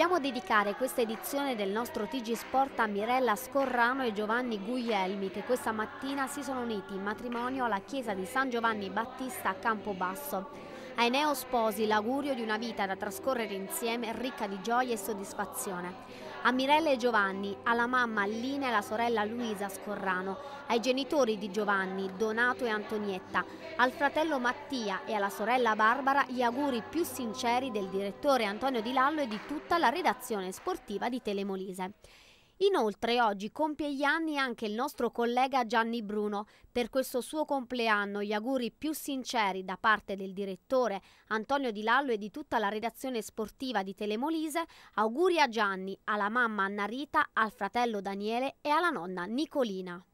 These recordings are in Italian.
Vogliamo dedicare questa edizione del nostro TG Sport a Mirella Scorrano e Giovanni Guglielmi che questa mattina si sono uniti in matrimonio alla chiesa di San Giovanni Battista a Campobasso. Ai neosposi l'augurio di una vita da trascorrere insieme ricca di gioia e soddisfazione. A Mirella e Giovanni, alla mamma Lina e alla sorella Luisa Scorrano, ai genitori di Giovanni, Donato e Antonietta, al fratello Mattia e alla sorella Barbara gli auguri più sinceri del direttore Antonio Di Lallo e di tutta la redazione sportiva di Telemolise. Inoltre oggi compie gli anni anche il nostro collega Gianni Bruno. Per questo suo compleanno gli auguri più sinceri da parte del direttore Antonio Di Lallo e di tutta la redazione sportiva di Telemolise. Auguri a Gianni, alla mamma Anna Rita, al fratello Daniele e alla nonna Nicolina.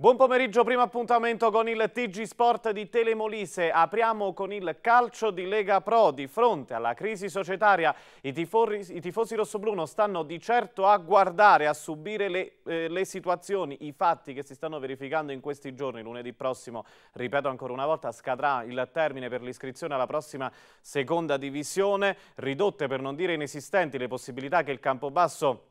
Buon pomeriggio, primo appuntamento con il TG Sport di Telemolise. Apriamo con il calcio di Lega Pro. Di fronte alla crisi societaria, i, tifori, i tifosi rossobruno stanno di certo a guardare, a subire le, eh, le, situazioni, i fatti che si stanno verificando in questi giorni. Lunedì prossimo, ripeto ancora una volta, scadrà il termine per l'iscrizione alla prossima seconda divisione. Ridotte, per non dire inesistenti, le possibilità che il Campobasso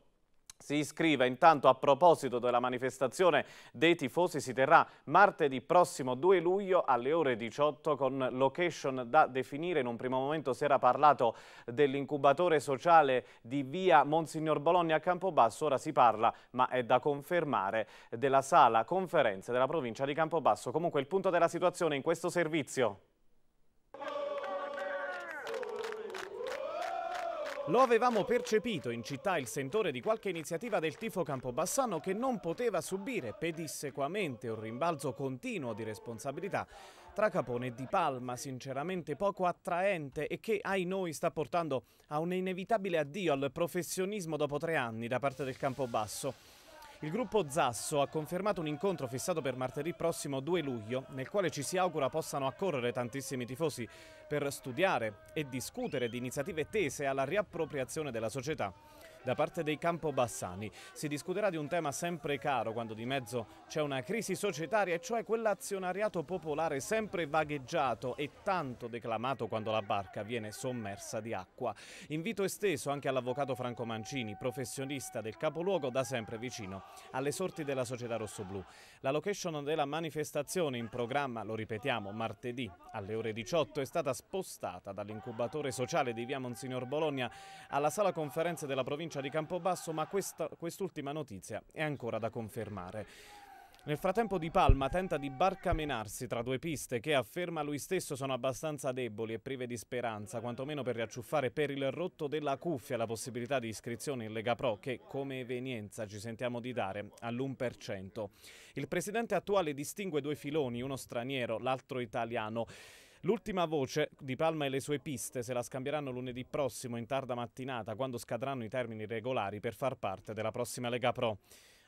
si iscrive. Intanto a proposito della manifestazione dei tifosi si terrà martedì prossimo 2 luglio alle ore 18 con location da definire. In un primo momento si era parlato dell'incubatore sociale di via Monsignor Bologna a Campobasso, ora si parla, ma è da confermare, della sala conferenze della provincia di Campobasso. Comunque il punto della situazione in questo servizio. Lo avevamo percepito in città il sentore di qualche iniziativa del tifo Campobassano che non poteva subire pedissequamente un rimbalzo continuo di responsabilità tra Capone e Di Palma, sinceramente poco attraente e che ai noi sta portando a un inevitabile addio al professionismo dopo tre anni da parte del Campobasso. Il gruppo Zasso ha confermato un incontro fissato per martedì prossimo 2 luglio, nel quale ci si augura possano accorrere tantissimi tifosi per studiare e discutere di iniziative tese alla riappropriazione della società da parte dei Campobassani. Si discuterà di un tema sempre caro quando di mezzo c'è una crisi societaria, e cioè quell'azionariato popolare sempre vagheggiato e tanto declamato quando la barca viene sommersa di acqua. Invito esteso anche all'avvocato Franco Mancini, professionista del capoluogo da sempre vicino alle sorti della società rossoblù. La location della manifestazione in programma, lo ripetiamo, martedì alle ore 18 è stata spostata dall'incubatore sociale di via Monsignor Bologna alla sala conferenze della provincia provincia di Campobasso, ma questa, quest'ultima notizia è ancora da confermare. Nel frattempo Di Palma tenta di barcamenarsi tra due piste che, afferma lui stesso, sono abbastanza deboli e prive di speranza, quantomeno per riacciuffare per il rotto della cuffia la possibilità di iscrizione in Lega Pro che, come evenienza, ci sentiamo di dare all'1%. Il presidente attuale distingue due filoni, uno straniero, l'altro italiano. L'ultima voce di Palma e le sue piste se la scambieranno lunedì prossimo in tarda mattinata quando scadranno i termini regolari per far parte della prossima Lega Pro.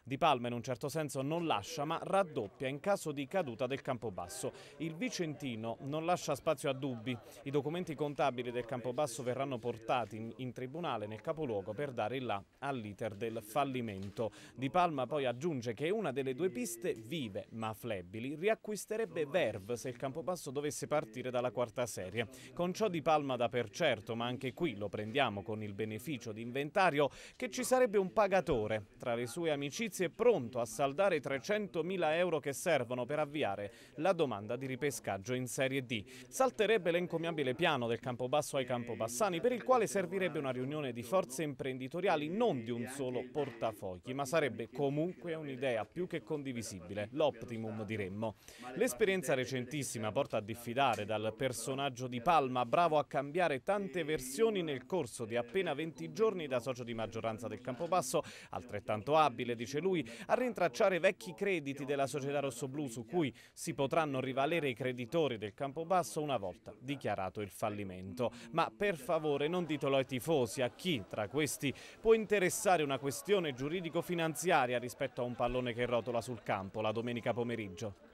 Di Palma in un certo senso non lascia ma raddoppia in caso di caduta del Campobasso. Il Vicentino non lascia spazio a dubbi. I documenti contabili del Campobasso verranno portati in, in tribunale nel capoluogo per dare il là all'iter del fallimento. Di Palma poi aggiunge che una delle due piste vive ma flebili riacquisterebbe Verve se il Campobasso dovesse partire dalla quarta serie. Con ciò Di Palma da per certo, ma anche qui lo prendiamo con il beneficio di inventario, che ci sarebbe un pagatore tra le sue amicizie Servizi è pronto a saldare i 300.000 euro che servono per avviare la domanda di ripescaggio in Serie D. Salterebbe l'encomiabile piano del Campobasso ai Campobassani per il quale servirebbe una riunione di forze imprenditoriali non di un solo portafogli, ma sarebbe comunque un'idea più che condivisibile, l'optimum diremmo. L'esperienza recentissima porta a diffidare dal personaggio di Palma, bravo a cambiare tante versioni nel corso di appena 20 giorni da socio di maggioranza del Campobasso, altrettanto abile, dice lui a rintracciare vecchi crediti della società rossoblù su cui si potranno rivalere i creditori del Campobasso una volta dichiarato il fallimento. Ma per favore non ditelo ai tifosi, a chi tra questi può interessare una questione giuridico-finanziaria rispetto a un pallone che rotola sul campo la domenica pomeriggio.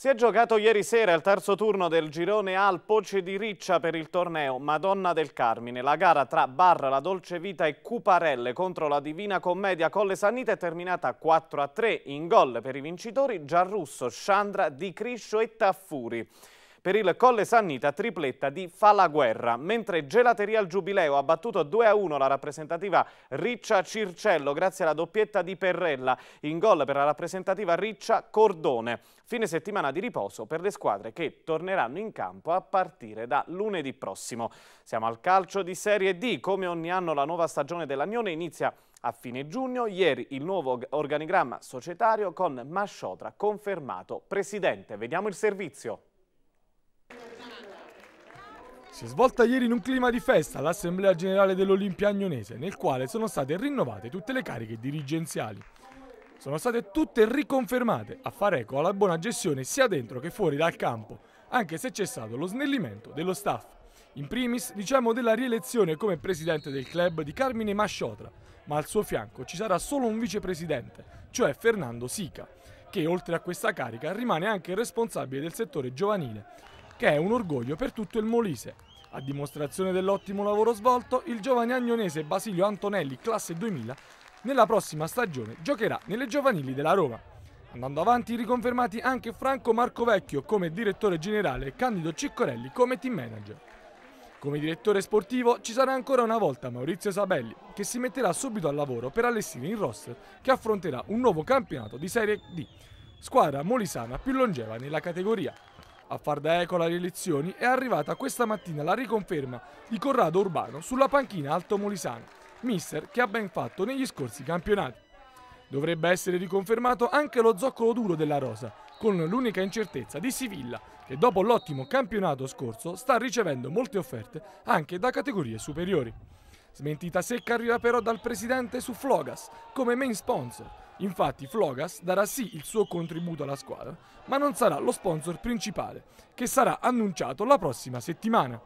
Si è giocato ieri sera il terzo turno del girone al Poce di Riccia per il torneo Madonna del Carmine. La gara tra Barra, la Dolce Vita e Cuparelle contro la Divina Commedia Colle Sanita è terminata 4-3 in gol per i vincitori Gianrusso, Sciandra, Di Criscio e Taffuri. Per il Colle Sannita tripletta di Fa la guerra, mentre Gelateria al Giubileo ha battuto 2-1 la rappresentativa Riccia Circello grazie alla doppietta di Perrella, in gol per la rappresentativa Riccia Cordone. Fine settimana di riposo per le squadre che torneranno in campo a partire da lunedì prossimo. Siamo al calcio di Serie D, come ogni anno la nuova stagione dell'Agnone inizia a fine giugno, ieri il nuovo organigramma societario con Masciotra confermato presidente. Vediamo il servizio. Si è svolta ieri in un clima di festa l'Assemblea Generale dell'Olimpia Agnonese, nel quale sono state rinnovate tutte le cariche dirigenziali. Sono state tutte riconfermate a fare eco alla buona gestione sia dentro che fuori dal campo, anche se c'è stato lo snellimento dello staff. In primis diciamo della rielezione come presidente del club di Carmine Masciotra, ma al suo fianco ci sarà solo un vicepresidente, cioè Fernando Sica, che oltre a questa carica rimane anche responsabile del settore giovanile, che è un orgoglio per tutto il Molise. A dimostrazione dell'ottimo lavoro svolto, il giovane agnonese Basilio Antonelli, classe 2000, nella prossima stagione giocherà nelle giovanili della Roma. Andando avanti riconfermati anche Franco Marcovecchio come direttore generale e Candido Ciccorelli come team manager. Come direttore sportivo ci sarà ancora una volta Maurizio Sabelli, che si metterà subito al lavoro per allestire il roster che affronterà un nuovo campionato di Serie D, squadra molisana più longeva nella categoria. A far da eco alle elezioni è arrivata questa mattina la riconferma di Corrado Urbano sulla panchina Alto Molisano, mister che ha ben fatto negli scorsi campionati. Dovrebbe essere riconfermato anche lo zoccolo duro della rosa, con l'unica incertezza di Sivilla, che dopo l'ottimo campionato scorso sta ricevendo molte offerte anche da categorie superiori. Smentita secca arriva però dal presidente su Flogas come main sponsor. Infatti Flogas darà sì il suo contributo alla squadra, ma non sarà lo sponsor principale, che sarà annunciato la prossima settimana.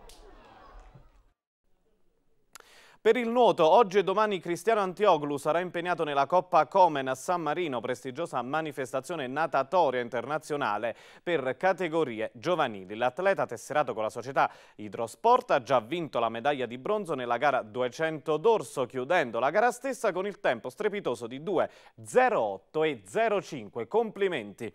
Per il nuoto, oggi e domani Cristiano Antioglu sarà impegnato nella Coppa Comen a San Marino, prestigiosa manifestazione natatoria internazionale per categorie giovanili. L'atleta tesserato con la società Idrosport ha già vinto la medaglia di bronzo nella gara 200 d'orso, chiudendo la gara stessa con il tempo strepitoso di 2.08 e 0.5. Complimenti!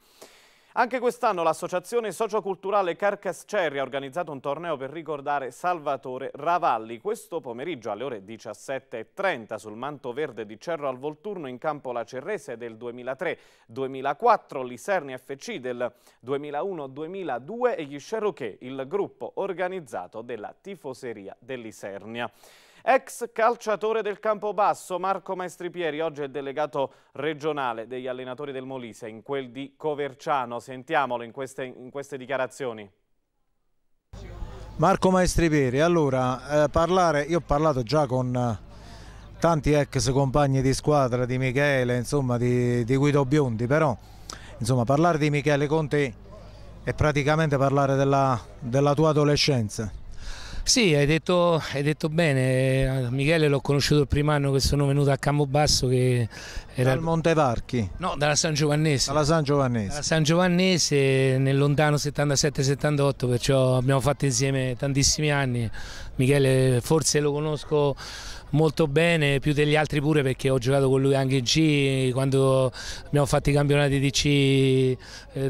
Anche quest'anno l'associazione socioculturale Carcascerri ha organizzato un torneo per ricordare Salvatore Ravalli. Questo pomeriggio alle ore 17.30 sul manto verde di Cerro al Volturno in campo La Cerrese del 2003-2004, l'Iserni FC del 2001-2002 e gli Cherokee, il gruppo organizzato della tifoseria dell'Isernia. Ex calciatore del Campobasso, Marco Maestripieri, oggi è delegato regionale degli allenatori del Molise, in quel di Coverciano. Sentiamolo in queste, in queste dichiarazioni. Marco Maestripieri, allora, eh, parlare, io ho parlato già con eh, tanti ex compagni di squadra di Michele, insomma di, di Guido Biondi, però insomma, parlare di Michele Conte è praticamente parlare della, della tua adolescenza sì, hai detto, hai detto bene, eh, Michele l'ho conosciuto il primo anno che sono venuto a Campobasso che era... Dal Montevarchi? No, dalla San Giovannese. Dalla San Giovannese. Dalla San Giovannese nel lontano 77-78, perciò abbiamo fatto insieme tantissimi anni. Michele forse lo conosco molto bene, più degli altri pure perché ho giocato con lui anche in G quando abbiamo fatto i campionati di C eh,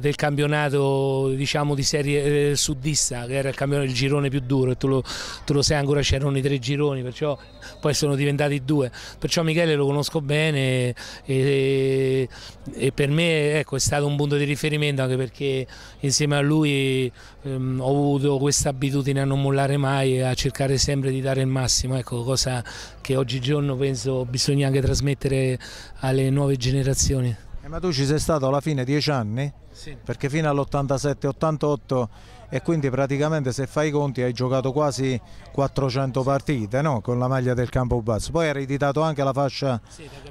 del campionato diciamo di serie eh, sudista, che era il, il girone più duro e tu lo, tu lo sai ancora c'erano i tre gironi, perciò poi sono diventati due, perciò Michele lo conosco bene e, e per me ecco, è stato un punto di riferimento anche perché insieme a lui ehm, ho avuto questa abitudine a non mollare mai a cercare sempre di dare il massimo, ecco, cosa che oggigiorno penso bisogna anche trasmettere alle nuove generazioni. Eh, ma tu ci sei stato alla fine dieci anni? Sì. Perché fino all'87-88 e quindi praticamente se fai i conti hai giocato quasi 400 partite no? con la maglia del campo basso Poi hai ereditato anche la fascia,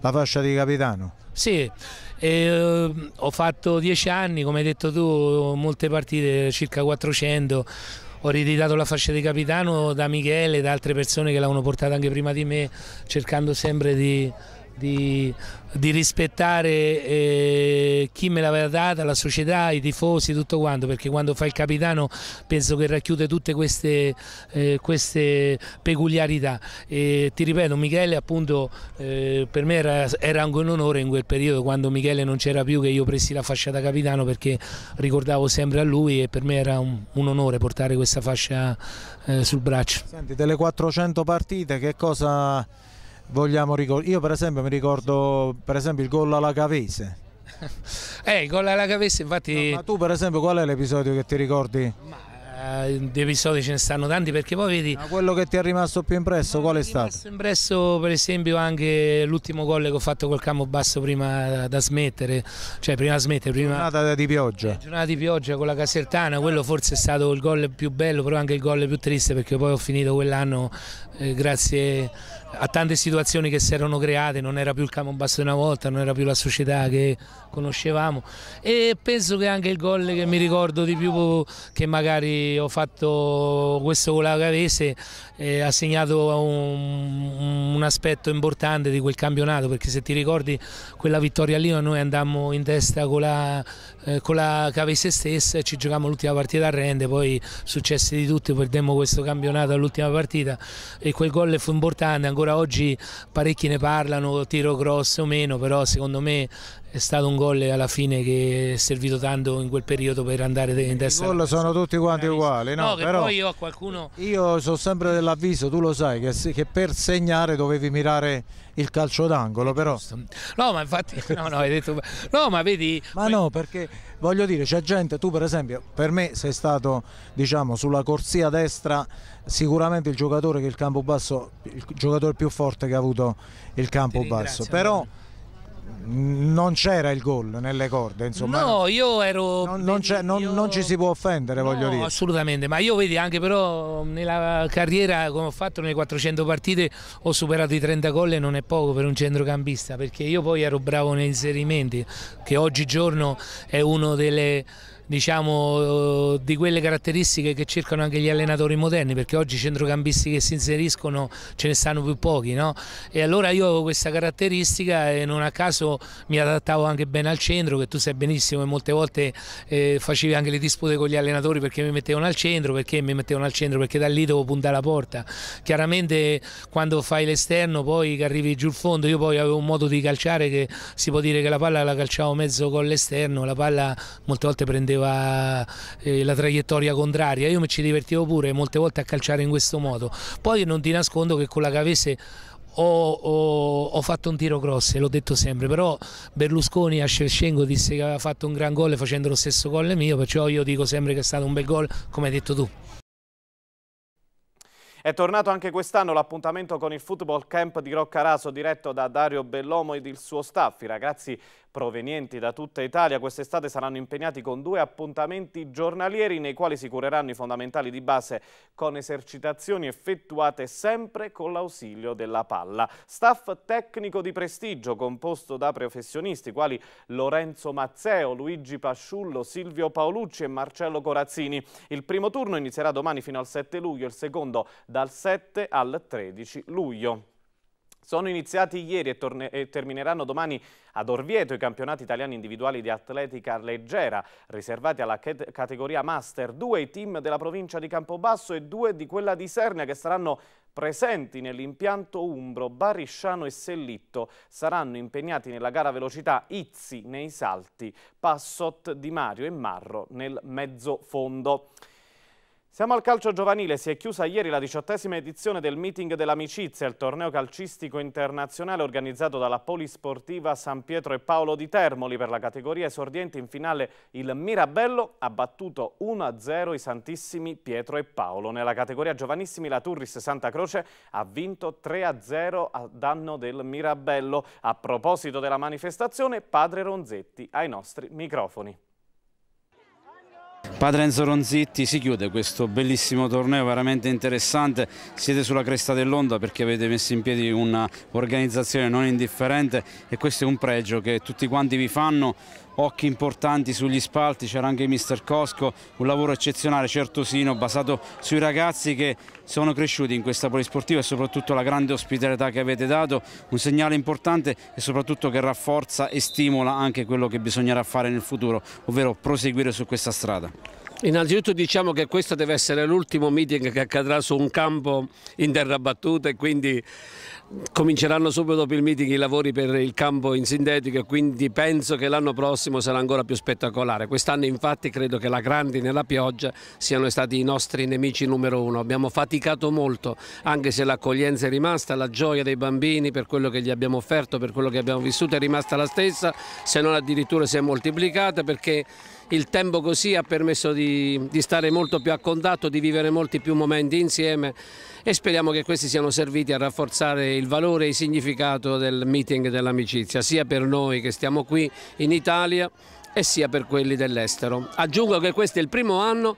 la fascia di capitano. Sì, eh, ho fatto 10 anni, come hai detto tu, molte partite, circa 400 ho ereditato la fascia di capitano da Michele e da altre persone che l'hanno portata anche prima di me, cercando sempre di, di, di rispettare eh, chi me l'aveva data, la società, i tifosi, tutto quanto, perché quando fa il capitano penso che racchiude tutte queste, eh, queste peculiarità. E, ti ripeto, Michele appunto eh, per me era, era, anche un onore in quel periodo quando Michele non c'era più che io presi la fascia da capitano perché ricordavo sempre a lui e per me era un, un onore portare questa fascia eh, sul braccio. Senti, delle 400 partite che cosa vogliamo ricordare. Io per esempio mi ricordo per esempio il gol alla Cavese. eh, il gol alla Cavese infatti... No, ma tu per esempio qual è l'episodio che ti ricordi? Ma eh, di episodi ce ne stanno tanti perché poi vedi... Ma quello che ti è rimasto più impresso qual è stato? Mi è impresso per esempio anche l'ultimo gol che ho fatto col campo basso prima da smettere, cioè prima da smettere... Prima... Giornata di pioggia. Eh, giornata di pioggia con la Casertana, quello forse è stato il gol più bello però anche il gol più triste perché poi ho finito quell'anno eh, grazie a tante situazioni che si erano create, non era più il campo basso di una volta, non era più la società che conoscevamo e penso che anche il gol che mi ricordo di più che magari ho fatto questo con la Gavese eh, ha segnato un, un, aspetto importante di quel campionato perché se ti ricordi quella vittoria lì noi andammo in testa con la eh, con la Cavese stessa ci giocavamo l'ultima partita a rende, poi successi di tutti, perdemmo questo campionato all'ultima partita e quel gol fu importante, ancora oggi parecchi ne parlano, tiro cross o meno, però secondo me è stato un gol alla fine che è servito tanto in quel periodo per andare in testa. I gol sono tutti quanti uguali, no? no però poi io, qualcuno... io sono sempre dell'avviso, tu lo sai, che, che, per segnare dovevi mirare il calcio d'angolo, però. No, ma infatti, no, no, hai detto, no, ma vedi. Ma no, perché voglio dire c'è gente, tu per esempio per me sei stato diciamo sulla corsia destra sicuramente il giocatore che il campo basso, il giocatore più forte che ha avuto il campo basso, però non c'era il gol nelle corde, insomma. No, io ero. Non, non, non, io... non ci si può offendere, no, voglio dire. Assolutamente, ma io vedi anche però nella carriera come ho fatto nelle 400 partite ho superato i 30 gol e non è poco per un centrocampista, perché io poi ero bravo negli inserimenti, che oggigiorno è uno delle diciamo, eh, di quelle caratteristiche che cercano anche gli allenatori moderni, perché oggi i centrocampisti che si inseriscono ce ne stanno più pochi, no? e allora io avevo questa caratteristica e non a caso mi adattavo anche bene al centro, che tu sai benissimo e molte volte eh, facevi anche le dispute con gli allenatori perché mi mettevano al centro, perché mi mettevano al centro, perché da lì devo puntare la porta. Chiaramente quando fai l'esterno poi che arrivi giù il fondo, io poi avevo un modo di calciare che si può dire che la palla la calciavo mezzo con l'esterno, la palla molte volte prendevo faceva eh, la traiettoria contraria, io mi ci divertivo pure molte volte a calciare in questo modo. Poi non ti nascondo che con la Cavese ho, ho, ho, fatto un tiro cross, l'ho detto sempre, però Berlusconi a Scerscengo disse che aveva fatto un gran gol facendo lo stesso gol mio, perciò io dico sempre che è stato un bel gol, come hai detto tu. È tornato anche quest'anno l'appuntamento con il Football Camp di Roccaraso diretto da Dario Bellomo ed il suo staff. I ragazzi provenienti da tutta Italia quest'estate saranno impegnati con due appuntamenti giornalieri nei quali si cureranno i fondamentali di base con esercitazioni effettuate sempre con l'ausilio della palla. Staff tecnico di prestigio composto da professionisti quali Lorenzo Mazzeo, Luigi Pasciullo, Silvio Paolucci e Marcello Corazzini. Il primo turno inizierà domani fino al 7 luglio, il secondo dal 7 al 13 luglio. Sono iniziati ieri e, e, termineranno domani ad Orvieto i campionati italiani individuali di atletica leggera, riservati alla categoria Master, due i team della provincia di Campobasso e due di quella di Sernia che saranno presenti nell'impianto Umbro, Barisciano e Sellitto. Saranno impegnati nella gara velocità Izzi nei salti, Passot di Mario e Marro nel mezzo fondo. Siamo al calcio giovanile, si è chiusa ieri la diciottesima edizione del meeting dell'amicizia, il torneo calcistico internazionale organizzato dalla Polisportiva San Pietro e Paolo di Termoli per la categoria esordiente in finale il Mirabello ha battuto 1-0 i Santissimi Pietro e Paolo. Nella categoria giovanissimi la Turris Santa Croce ha vinto 3-0 a danno del Mirabello. A proposito della manifestazione, padre Ronzetti ai nostri microfoni. Padre Enzo Ronzitti, si chiude questo bellissimo torneo, veramente interessante, siete sulla cresta dell'onda perché avete messo in piedi un'organizzazione non indifferente e questo è un pregio che tutti quanti vi fanno occhi importanti sugli spalti, c'era anche mister Cosco, un lavoro eccezionale, certosino, basato sui ragazzi che sono cresciuti in questa polisportiva e soprattutto la grande ospitalità che avete dato, un segnale importante e soprattutto che rafforza e stimola anche quello che bisognerà fare nel futuro, ovvero proseguire su questa strada. Innanzitutto diciamo che questo deve essere l'ultimo meeting che accadrà su un campo in terra battuta e quindi cominceranno subito dopo il meeting i lavori per il campo in sintetico e quindi penso che l'anno prossimo sarà ancora più spettacolare. Quest'anno infatti credo che la grandine e la pioggia siano stati i nostri nemici numero uno. Abbiamo faticato molto anche se l'accoglienza è rimasta, la gioia dei bambini per quello che gli abbiamo offerto, per quello che abbiamo vissuto è rimasta la stessa se non addirittura si è moltiplicata perché il tempo così ha permesso di, di stare molto più a contatto, di vivere molti più momenti insieme e speriamo che questi siano serviti a rafforzare il valore e il significato del meeting dell'amicizia, sia per noi che stiamo qui in Italia e sia per quelli dell'estero. Aggiungo che questo è il primo anno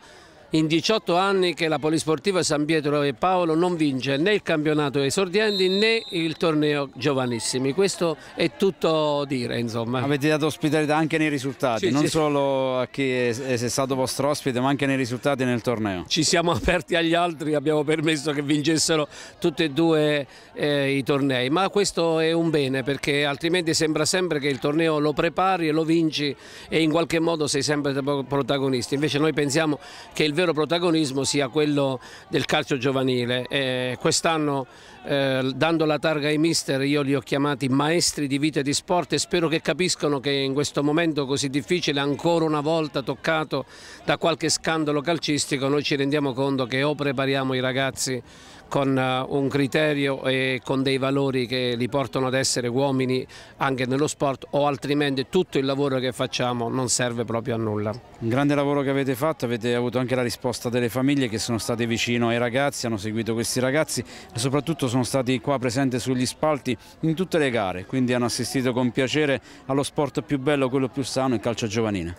in 18 anni che la Polisportiva San Pietro e Paolo non vince né il campionato esordienti né il torneo giovanissimi. Questo è tutto dire, insomma. Avete dato ospitalità anche nei risultati, sì, non sì. solo a chi è, è, stato vostro ospite, ma anche nei risultati nel torneo. Ci siamo aperti agli altri, abbiamo permesso che vincessero tutti e due eh, i tornei, ma questo è un bene perché altrimenti sembra sempre che il torneo lo prepari e lo vinci e in qualche modo sei sempre protagonisti. Invece noi pensiamo che il vero protagonismo sia quello del calcio giovanile. Eh, Quest'anno eh, dando la targa ai mister io li ho chiamati maestri di vita e di sport e spero che capiscano che in questo momento così difficile, ancora una volta toccato da qualche scandalo calcistico, noi ci rendiamo conto che o prepariamo i ragazzi con eh, un criterio e con dei valori che li portano ad essere uomini anche nello sport o altrimenti tutto il lavoro che facciamo non serve proprio a nulla. Un grande lavoro che avete fatto, avete avuto anche la risposta delle famiglie che sono state vicino ai ragazzi, hanno seguito questi ragazzi e soprattutto sono stati qua presenti sugli spalti in tutte le gare, quindi hanno assistito con piacere allo sport più bello, quello più sano, il calcio giovanile.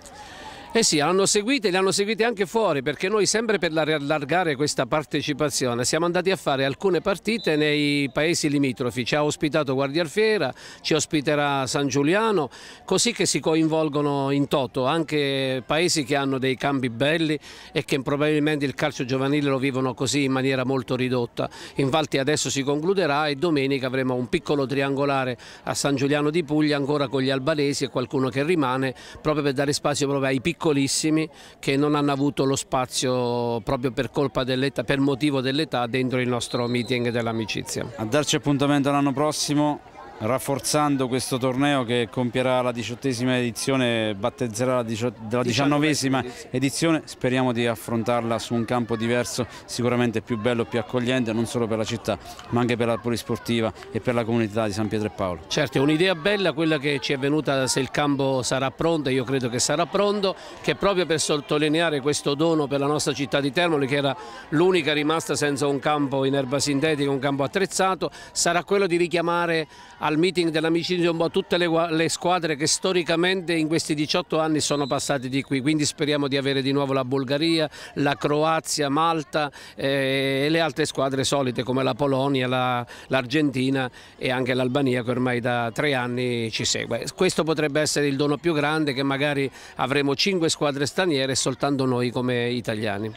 Eh sì, hanno seguito e li hanno seguiti anche fuori perché noi sempre per allargare questa partecipazione siamo andati a fare alcune partite nei paesi limitrofi, ci ha ospitato Guardialfiera, ci ospiterà San Giuliano, così che si coinvolgono in toto anche paesi che hanno dei cambi belli e che probabilmente il calcio giovanile lo vivono così in maniera molto ridotta. Infatti adesso si concluderà e domenica avremo un piccolo triangolare a San Giuliano di Puglia ancora con gli albanesi e qualcuno che rimane proprio per dare spazio proprio ai piccoli piccolissimi che non hanno avuto lo spazio proprio per colpa dell'età, per motivo dell'età dentro il nostro meeting dell'amicizia. A darci appuntamento l'anno prossimo rafforzando questo torneo che compierà la diciottesima edizione, battezzerà la, diciannovesima edizione, speriamo di affrontarla su un campo diverso, sicuramente più bello, più accogliente, non solo per la città ma anche per la polisportiva e per la comunità di San Pietro e Paolo. Certo, è un'idea bella quella che ci è venuta se il campo sarà pronto, io credo che sarà pronto, che proprio per sottolineare questo dono per la nostra città di Termoli che era l'unica rimasta senza un campo in erba sintetica, un campo attrezzato, sarà quello di richiamare al meeting dell'amicizia un po' tutte le, le, squadre che storicamente in questi 18 anni sono passate di qui, quindi speriamo di avere di nuovo la Bulgaria, la Croazia, Malta eh, e le altre squadre solite come la Polonia, l'Argentina la, e anche l'Albania che ormai da tre anni ci segue. Questo potrebbe essere il dono più grande che magari avremo cinque squadre straniere e soltanto noi come italiani.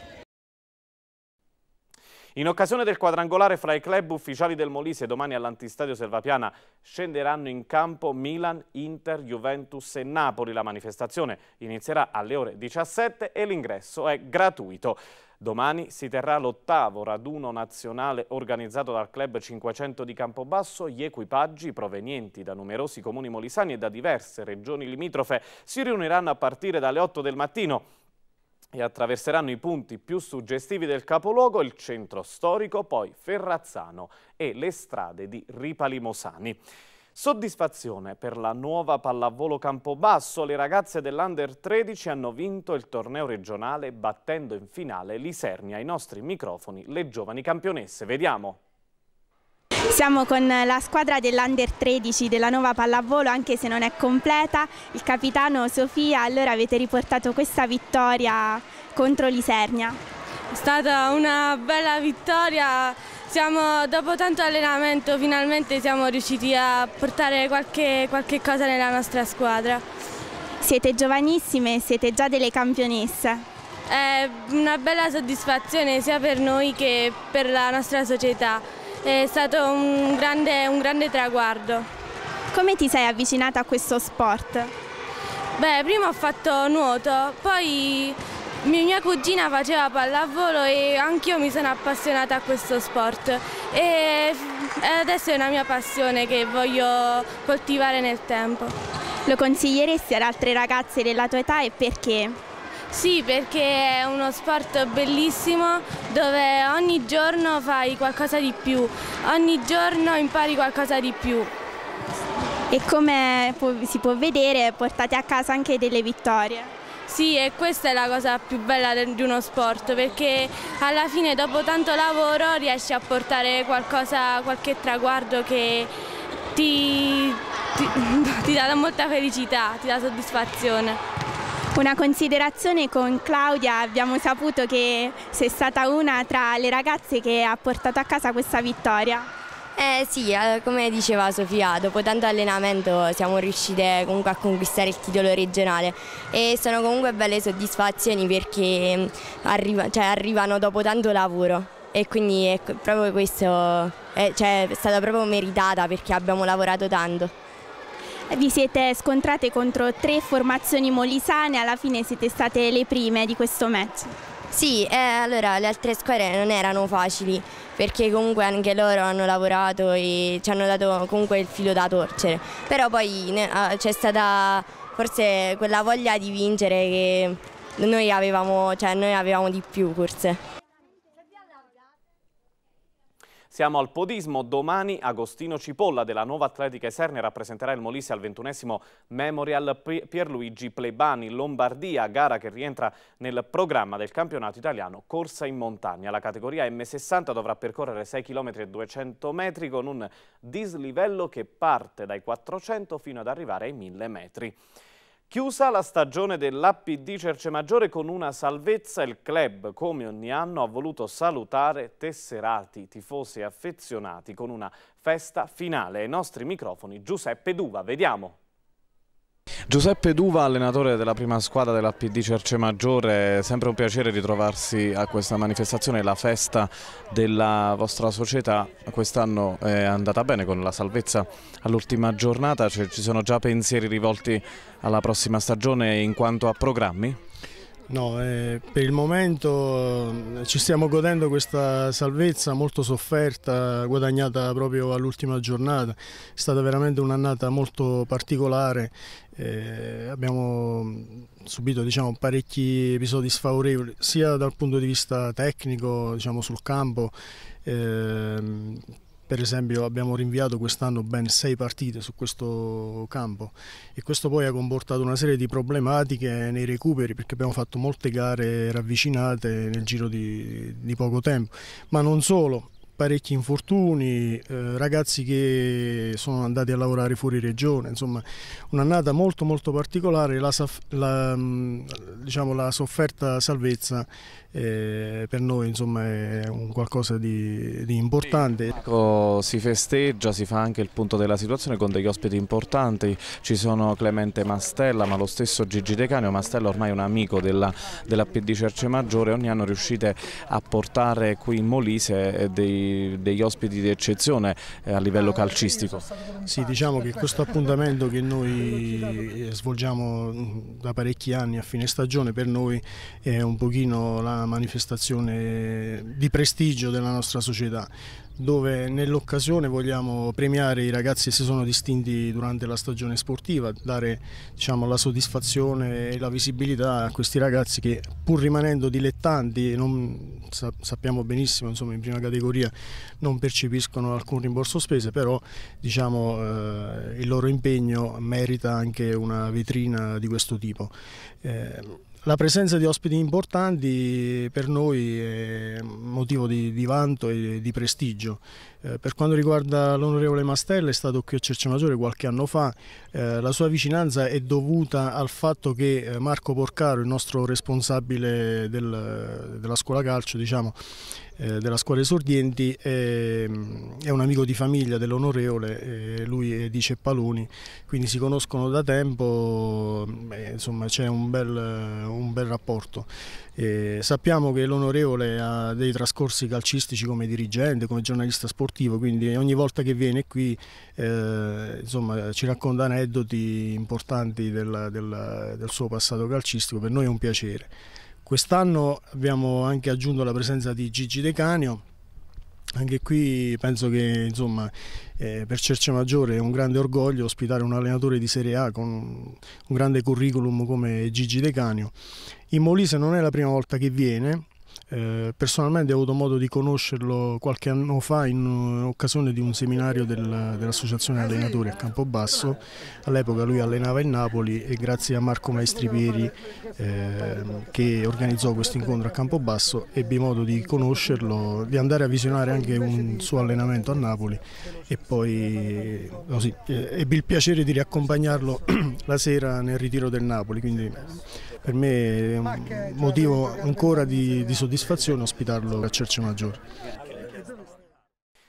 In occasione del quadrangolare fra i club ufficiali del Molise, domani all'antistadio Selvapiana scenderanno in campo Milan, Inter, Juventus e Napoli. La manifestazione inizierà alle ore 17 e l'ingresso è gratuito. Domani si terrà l'ottavo raduno nazionale organizzato dal Club 500 di Campobasso. Gli equipaggi provenienti da numerosi comuni molisani e da diverse regioni limitrofe si riuniranno a partire dalle 8 del mattino e attraverseranno i punti più suggestivi del capoluogo, il centro storico, poi Ferrazzano e le strade di Ripalimosani. Soddisfazione per la nuova pallavolo Campobasso, le ragazze dell'Under 13 hanno vinto il torneo regionale battendo in finale l'Isernia, ai nostri microfoni le giovani campionesse. Vediamo! Siamo con la squadra dell'Under 13 della nuova Pallavolo, anche se non è completa, il capitano Sofia, allora avete riportato questa vittoria contro l'Isernia. È stata una bella vittoria, siamo, dopo tanto allenamento finalmente siamo riusciti a portare qualche, qualche cosa nella nostra squadra. Siete giovanissime, siete già delle campionesse. È una bella soddisfazione sia per noi che per la nostra società è stato un grande, un grande traguardo. Come ti sei avvicinata a questo sport? Beh, prima ho fatto nuoto, poi mia cugina faceva pallavolo e anch'io mi sono appassionata a questo sport e adesso è una mia passione che voglio coltivare nel tempo. Lo consiglieresti ad altre ragazze della tua età e perché? Sì, perché è uno sport bellissimo dove ogni giorno fai qualcosa di più, ogni giorno impari qualcosa di più. E come si può vedere portate a casa anche delle vittorie. Sì, e questa è la cosa più bella di uno sport perché alla fine dopo tanto lavoro riesci a portare qualcosa, qualche traguardo che ti, ti, ti dà molta felicità, ti dà soddisfazione. Una considerazione con Claudia, abbiamo saputo che sei stata una tra le ragazze che ha portato a casa questa vittoria. Eh sì, eh, come diceva Sofia, dopo tanto allenamento siamo riuscite comunque a conquistare il titolo regionale e sono comunque belle soddisfazioni perché mm, arriva, cioè arrivano dopo tanto lavoro e quindi è, ecco, proprio questo, è, cioè, è stata proprio meritata perché abbiamo lavorato tanto. Vi siete scontrate contro tre formazioni molisane, alla fine siete state le prime di questo match. Sì, eh, allora le altre squadre non erano facili perché comunque anche loro hanno lavorato e ci hanno dato comunque il filo da torcere, però poi ah, c'è stata forse quella voglia di vincere che noi avevamo, cioè noi avevamo di più forse. Siamo al podismo, domani Agostino Cipolla della Nuova Atletica Eserne rappresenterà il Molise al ventunesimo Memorial Pierluigi Plebani Lombardia, gara che rientra nel programma del campionato italiano Corsa in montagna. La categoria M60 dovrà percorrere 6 km e 200 metri con un dislivello che parte dai 400 fino ad arrivare ai 1000 metri. Chiusa la stagione dell'APD Cercemaggiore con una salvezza, il club come ogni anno ha voluto salutare tesserati, tifosi e affezionati con una festa finale. Ai nostri microfoni Giuseppe Duva, vediamo. Giuseppe Duva, allenatore della prima squadra della PD Cercemaggiore, è sempre un piacere ritrovarsi a questa manifestazione, la festa della vostra società quest'anno è andata bene con la salvezza all'ultima giornata, ci sono già pensieri rivolti alla prossima stagione in quanto a programmi? No, eh, per il momento eh, ci stiamo godendo questa salvezza molto sofferta, guadagnata proprio all'ultima giornata. È stata veramente un'annata molto particolare, eh, abbiamo subito diciamo, parecchi episodi sfavorevoli, sia dal punto di vista tecnico, diciamo, sul campo, eh, per esempio abbiamo rinviato quest'anno ben sei partite su questo campo e questo poi ha comportato una serie di problematiche nei recuperi perché abbiamo fatto molte gare ravvicinate nel giro di, di poco tempo, ma non solo, parecchi infortuni, eh, ragazzi che sono andati a lavorare fuori regione, insomma un'annata molto molto particolare, la, la, mm, diciamo, la sofferta salvezza eh, per noi insomma, è un qualcosa di, di importante. Ecco, si festeggia, si fa anche il punto della situazione con degli ospiti importanti, ci sono Clemente Mastella ma lo stesso Gigi De Canio, Mastella ormai è un amico della, della PD Cerce Maggiore, ogni anno riuscite a portare qui in Molise eh, dei degli ospiti di eccezione eh, a livello calcistico. Sì, diciamo che questo appuntamento che noi eh, svolgiamo mm, da parecchi anni a fine stagione per noi è un pochino la manifestazione di prestigio della nostra società dove nell'occasione vogliamo premiare i ragazzi che si sono distinti durante la stagione sportiva, dare diciamo, la soddisfazione e la visibilità a questi ragazzi che pur rimanendo dilettanti, non, sappiamo benissimo insomma, in prima categoria non percepiscono alcun rimborso spese, però diciamo, eh, il loro impegno merita anche una vetrina di questo tipo. Eh, la presenza di ospiti importanti per noi è motivo di, di vanto e di prestigio. Eh, per quanto riguarda l'onorevole Mastella è stato qui a Cercemaggiore qualche anno fa, eh, la sua vicinanza è dovuta al fatto che eh, Marco Porcaro, il nostro responsabile del, della scuola calcio, diciamo, eh, della scuola esordienti, ehm, è un amico di famiglia dell'onorevole, eh, lui eh, di Ceppaloni, quindi si conoscono da tempo, beh, insomma c'è un, un bel, rapporto. Eh, sappiamo che l'onorevole ha dei trascorsi calcistici come dirigente, come giornalista sportivo, quindi ogni volta che viene qui insomma, ci racconta aneddoti importanti del, del, del suo passato calcistico, per noi è un piacere. Quest'anno abbiamo anche aggiunto la presenza di Gigi De Canio, anche qui penso che insomma, eh, per Cerce Maggiore è un grande orgoglio ospitare un allenatore di Serie A con un grande curriculum come Gigi De Canio. In Molise non è la prima volta che viene, eh, personalmente ho avuto modo di conoscerlo qualche anno fa in occasione di un seminario del, dell'Associazione Allenatori a Campobasso. All'epoca lui allenava il Napoli e grazie a Marco Maestri Pieri eh, che organizzò questo incontro a Campobasso ebbi modo di conoscerlo, di andare a visionare anche un suo allenamento a Napoli e poi no, eh, sì, eh, ebbi il piacere di riaccompagnarlo la sera nel ritiro del Napoli. Quindi, per me è un motivo ancora di, di soddisfazione ospitarlo a Cerce Maggiore.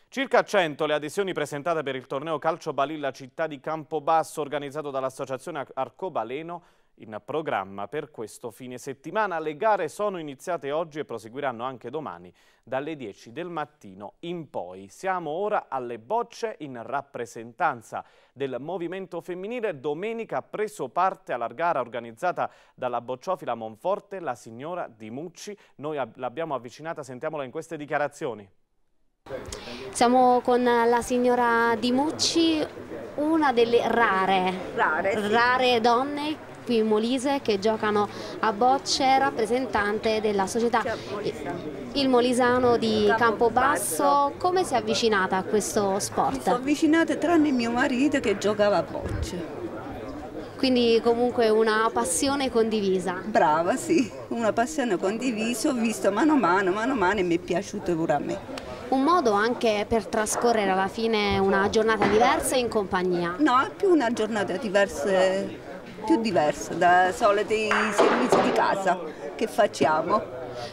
Circa 100 le adesioni presentate per il torneo Calcio Balilla Città di Campobasso organizzato dall'associazione Arcobaleno in programma per questo fine settimana. Le gare sono iniziate oggi e proseguiranno anche domani dalle 10 del mattino in poi. Siamo ora alle bocce in rappresentanza del movimento femminile. Domenica ha preso parte alla gara organizzata dalla bocciofila Monforte la signora Di Mucci. Noi l'abbiamo avvicinata, sentiamola in queste dichiarazioni. Siamo con la signora Di Mucci, una delle rare, rare, sì. rare donne qui in Molise che giocano a bocce rappresentante della società Il Molisano di Campobasso. Come si è avvicinata a questo sport? Mi sono avvicinata tranne mio marito che giocava a bocce. Quindi comunque una passione condivisa. Brava, sì, una passione condivisa, ho visto mano a mano, mano a mano e mi è piaciuto pure a me. Un modo anche per trascorrere alla fine una giornata diversa in compagnia? No, più una giornata diversa più diverso dai soliti servizi di casa che facciamo.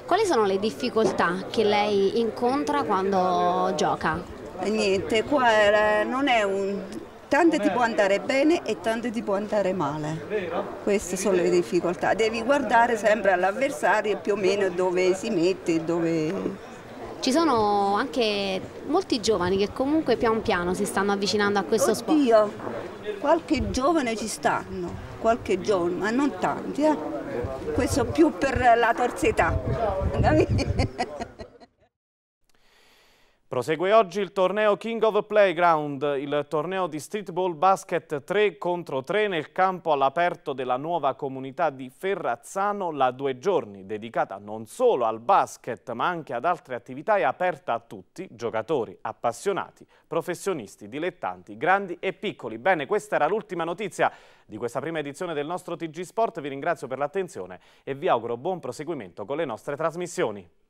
Quali sono le difficoltà che lei incontra quando gioca? Eh, niente, qua non è un... Tante ti può andare bene e tante ti può andare male. Queste sono le difficoltà. Devi guardare sempre all'avversario più o meno dove si mette, dove ci sono anche molti giovani che comunque pian piano si stanno avvicinando a questo Oddio, sport. Qualche giovane ci stanno, qualche giorno, ma non tanti, eh? questo più per la terza età. Prosegue oggi il torneo King of Playground, il torneo di streetball basket 3 contro 3 nel campo all'aperto della nuova comunità di Ferrazzano la due giorni, dedicata non solo al basket ma anche ad altre attività e aperta a tutti, giocatori, appassionati, professionisti, dilettanti, grandi e piccoli. Bene, questa era l'ultima notizia di questa prima edizione del nostro TG Sport, vi ringrazio per l'attenzione e vi auguro buon proseguimento con le nostre trasmissioni.